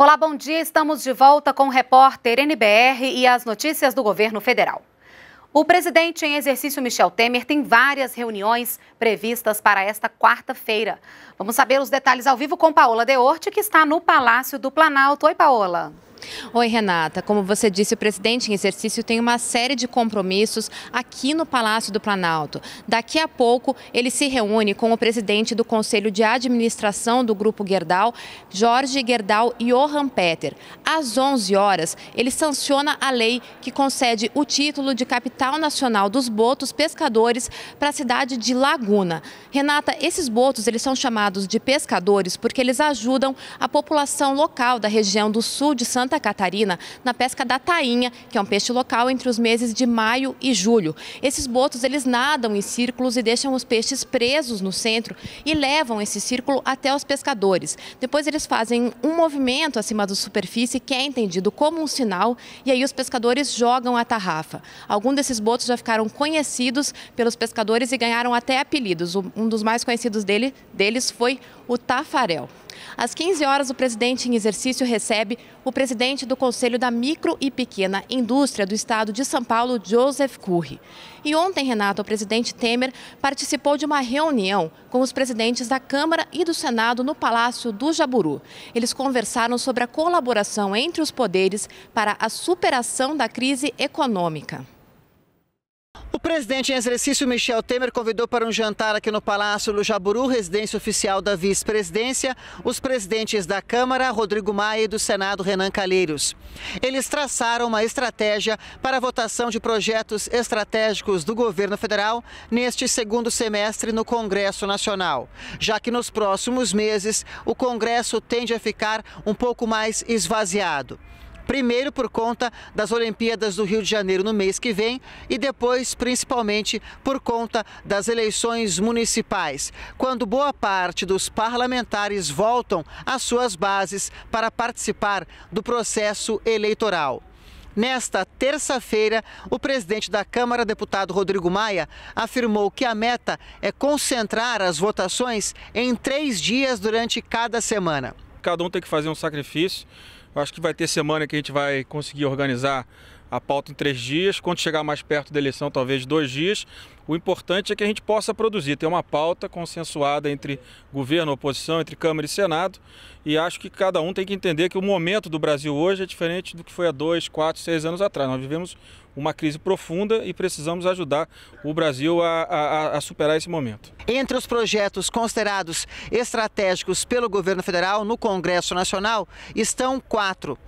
Olá, bom dia. Estamos de volta com o repórter NBR e as notícias do governo federal. O presidente em exercício Michel Temer tem várias reuniões previstas para esta quarta-feira. Vamos saber os detalhes ao vivo com Paola Deorte, que está no Palácio do Planalto. Oi, Paola. Oi, Renata. Como você disse, o presidente em exercício tem uma série de compromissos aqui no Palácio do Planalto. Daqui a pouco, ele se reúne com o presidente do Conselho de Administração do Grupo Gerdau, Jorge Gerdau e Johan Peter. Às 11 horas, ele sanciona a lei que concede o título de capital nacional dos botos pescadores para a cidade de Laguna. Renata, esses botos eles são chamados de pescadores porque eles ajudam a população local da região do sul de Santa Santa Catarina na pesca da tainha, que é um peixe local entre os meses de maio e julho. Esses botos eles nadam em círculos e deixam os peixes presos no centro e levam esse círculo até os pescadores. Depois eles fazem um movimento acima da superfície que é entendido como um sinal e aí os pescadores jogam a tarrafa. Alguns desses botos já ficaram conhecidos pelos pescadores e ganharam até apelidos. Um dos mais conhecidos dele, deles foi o tafarel. Às 15 horas, o presidente em exercício recebe o presidente do Conselho da Micro e Pequena Indústria do Estado de São Paulo, Joseph Curry. E ontem, Renato, o presidente Temer participou de uma reunião com os presidentes da Câmara e do Senado no Palácio do Jaburu. Eles conversaram sobre a colaboração entre os poderes para a superação da crise econômica. O presidente em exercício Michel Temer convidou para um jantar aqui no Palácio Lujaburu, residência oficial da vice-presidência, os presidentes da Câmara, Rodrigo Maia, e do Senado, Renan Calheiros. Eles traçaram uma estratégia para a votação de projetos estratégicos do governo federal neste segundo semestre no Congresso Nacional, já que nos próximos meses o Congresso tende a ficar um pouco mais esvaziado. Primeiro por conta das Olimpíadas do Rio de Janeiro no mês que vem e depois, principalmente, por conta das eleições municipais, quando boa parte dos parlamentares voltam às suas bases para participar do processo eleitoral. Nesta terça-feira, o presidente da Câmara, deputado Rodrigo Maia, afirmou que a meta é concentrar as votações em três dias durante cada semana. Cada um tem que fazer um sacrifício eu acho que vai ter semana que a gente vai conseguir organizar a pauta em três dias, quando chegar mais perto da eleição, talvez dois dias. O importante é que a gente possa produzir, ter uma pauta consensuada entre governo, oposição, entre Câmara e Senado. E acho que cada um tem que entender que o momento do Brasil hoje é diferente do que foi há dois, quatro, seis anos atrás. Nós vivemos uma crise profunda e precisamos ajudar o Brasil a, a, a superar esse momento. Entre os projetos considerados estratégicos pelo governo federal no Congresso Nacional estão quatro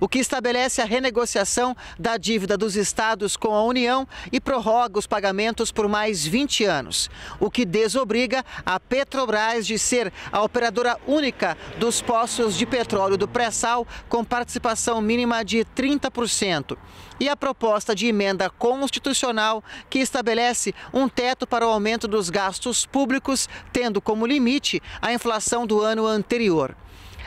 o que estabelece a renegociação da dívida dos estados com a União e prorroga os pagamentos por mais 20 anos, o que desobriga a Petrobras de ser a operadora única dos poços de petróleo do pré-sal com participação mínima de 30%. E a proposta de emenda constitucional que estabelece um teto para o aumento dos gastos públicos, tendo como limite a inflação do ano anterior.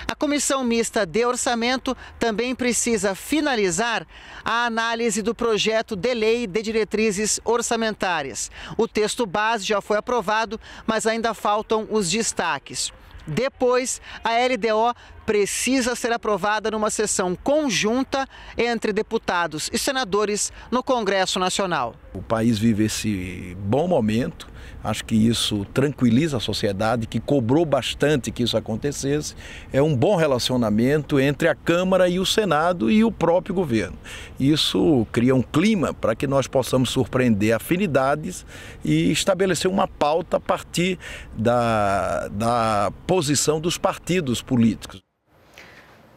A Comissão Mista de Orçamento também precisa finalizar a análise do projeto de lei de diretrizes orçamentárias. O texto base já foi aprovado, mas ainda faltam os destaques. Depois, a LDO precisa ser aprovada numa sessão conjunta entre deputados e senadores no Congresso Nacional. O país vive esse bom momento, acho que isso tranquiliza a sociedade, que cobrou bastante que isso acontecesse. É um bom relacionamento entre a Câmara e o Senado e o próprio governo. Isso cria um clima para que nós possamos surpreender afinidades e estabelecer uma pauta a partir da, da posição dos partidos políticos.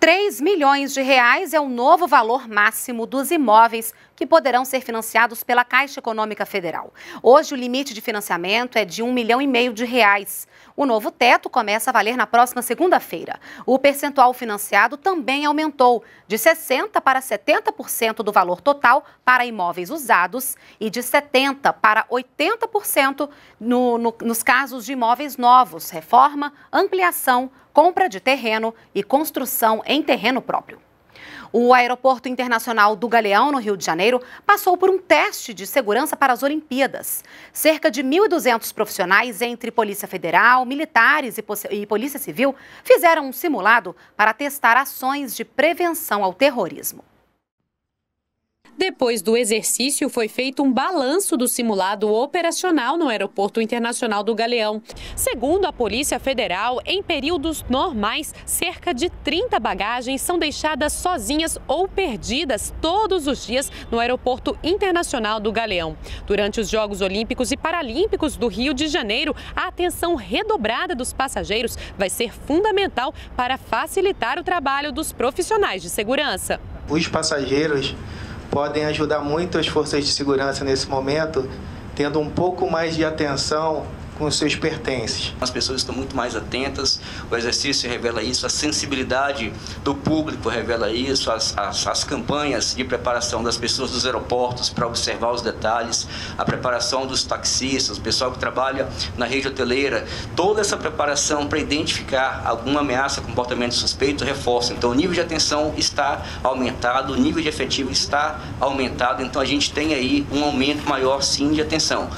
3 milhões de reais é o novo valor máximo dos imóveis que poderão ser financiados pela Caixa Econômica Federal. Hoje, o limite de financiamento é de um milhão e meio de reais. O novo teto começa a valer na próxima segunda-feira. O percentual financiado também aumentou, de 60% para 70% do valor total para imóveis usados e de 70% para 80% no, no, nos casos de imóveis novos, reforma, ampliação, compra de terreno e construção em terreno próprio. O Aeroporto Internacional do Galeão, no Rio de Janeiro, passou por um teste de segurança para as Olimpíadas. Cerca de 1.200 profissionais, entre Polícia Federal, militares e Polícia Civil, fizeram um simulado para testar ações de prevenção ao terrorismo. Depois do exercício, foi feito um balanço do simulado operacional no Aeroporto Internacional do Galeão. Segundo a Polícia Federal, em períodos normais, cerca de 30 bagagens são deixadas sozinhas ou perdidas todos os dias no Aeroporto Internacional do Galeão. Durante os Jogos Olímpicos e Paralímpicos do Rio de Janeiro, a atenção redobrada dos passageiros vai ser fundamental para facilitar o trabalho dos profissionais de segurança. Os passageiros podem ajudar muito as forças de segurança nesse momento, tendo um pouco mais de atenção com os seus pertences. As pessoas estão muito mais atentas, o exercício revela isso, a sensibilidade do público revela isso, as, as, as campanhas de preparação das pessoas dos aeroportos para observar os detalhes, a preparação dos taxistas, o pessoal que trabalha na rede hoteleira, toda essa preparação para identificar alguma ameaça, comportamento suspeito, reforça. Então o nível de atenção está aumentado, o nível de efetivo está aumentado, então a gente tem aí um aumento maior sim de atenção.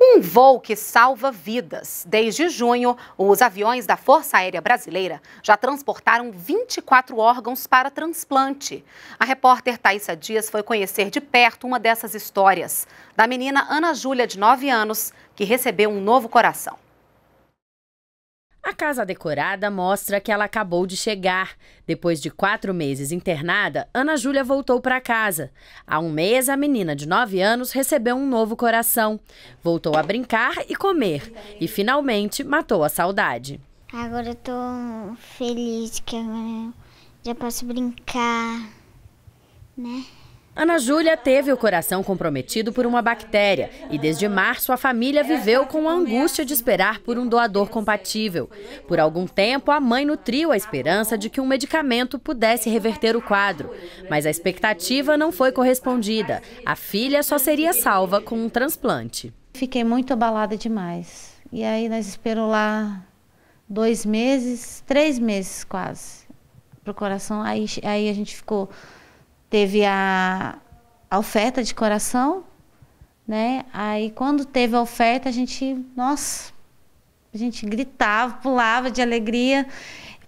Um voo que salva vidas. Desde junho, os aviões da Força Aérea Brasileira já transportaram 24 órgãos para transplante. A repórter Thaisa Dias foi conhecer de perto uma dessas histórias, da menina Ana Júlia, de 9 anos, que recebeu um novo coração. A casa decorada mostra que ela acabou de chegar. Depois de quatro meses internada, Ana Júlia voltou para casa. Há um mês, a menina de nove anos recebeu um novo coração. Voltou a brincar e comer. E finalmente matou a saudade. Agora eu tô feliz que já posso brincar, né? Ana Júlia teve o coração comprometido por uma bactéria e desde março a família viveu com a angústia de esperar por um doador compatível. Por algum tempo, a mãe nutriu a esperança de que um medicamento pudesse reverter o quadro, mas a expectativa não foi correspondida. A filha só seria salva com um transplante. Fiquei muito abalada demais. E aí nós esperamos lá dois meses, três meses quase, pro coração. Aí, aí a gente ficou teve a, a oferta de coração, né? Aí quando teve a oferta, a gente, nossa, a gente gritava, pulava de alegria.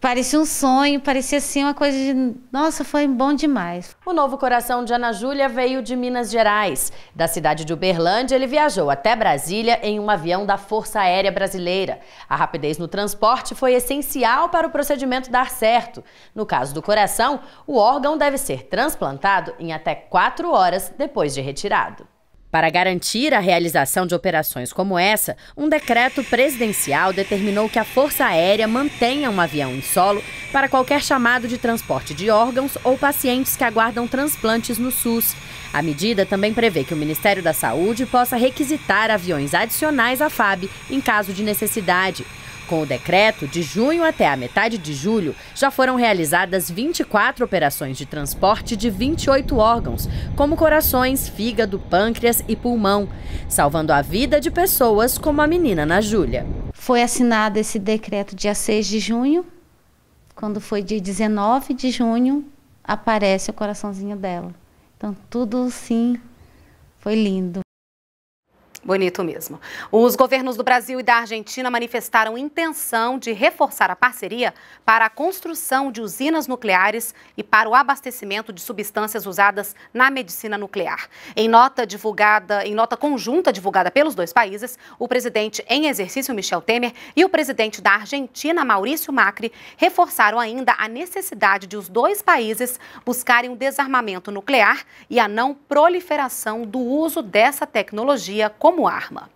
Parecia um sonho, parecia assim uma coisa de. Nossa, foi bom demais. O novo coração de Ana Júlia veio de Minas Gerais. Da cidade de Uberlândia, ele viajou até Brasília em um avião da Força Aérea Brasileira. A rapidez no transporte foi essencial para o procedimento dar certo. No caso do coração, o órgão deve ser transplantado em até quatro horas depois de retirado. Para garantir a realização de operações como essa, um decreto presidencial determinou que a Força Aérea mantenha um avião em solo para qualquer chamado de transporte de órgãos ou pacientes que aguardam transplantes no SUS. A medida também prevê que o Ministério da Saúde possa requisitar aviões adicionais à FAB em caso de necessidade. Com o decreto, de junho até a metade de julho, já foram realizadas 24 operações de transporte de 28 órgãos, como corações, fígado, pâncreas e pulmão, salvando a vida de pessoas como a menina na Júlia. Foi assinado esse decreto dia 6 de junho. Quando foi dia 19 de junho, aparece o coraçãozinho dela. Então, tudo sim foi lindo. Bonito mesmo. Os governos do Brasil e da Argentina manifestaram intenção de reforçar a parceria para a construção de usinas nucleares e para o abastecimento de substâncias usadas na medicina nuclear. Em nota divulgada, em nota conjunta divulgada pelos dois países, o presidente em exercício Michel Temer e o presidente da Argentina Maurício Macri reforçaram ainda a necessidade de os dois países buscarem o desarmamento nuclear e a não proliferação do uso dessa tecnologia como arma.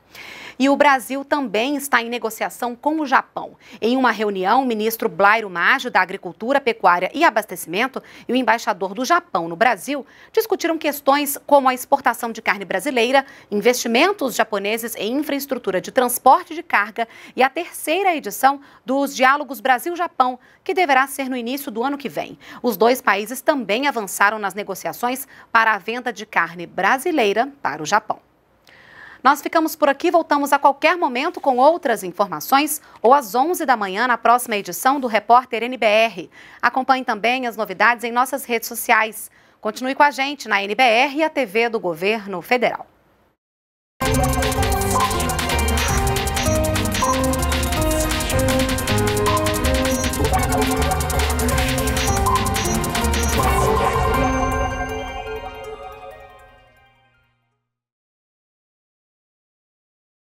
E o Brasil também está em negociação com o Japão. Em uma reunião, o ministro Blairo Maggio, da Agricultura, Pecuária e Abastecimento, e o embaixador do Japão no Brasil discutiram questões como a exportação de carne brasileira, investimentos japoneses em infraestrutura de transporte de carga e a terceira edição dos Diálogos Brasil-Japão, que deverá ser no início do ano que vem. Os dois países também avançaram nas negociações para a venda de carne brasileira para o Japão. Nós ficamos por aqui, voltamos a qualquer momento com outras informações ou às 11 da manhã na próxima edição do Repórter NBR. Acompanhe também as novidades em nossas redes sociais. Continue com a gente na NBR e a TV do Governo Federal.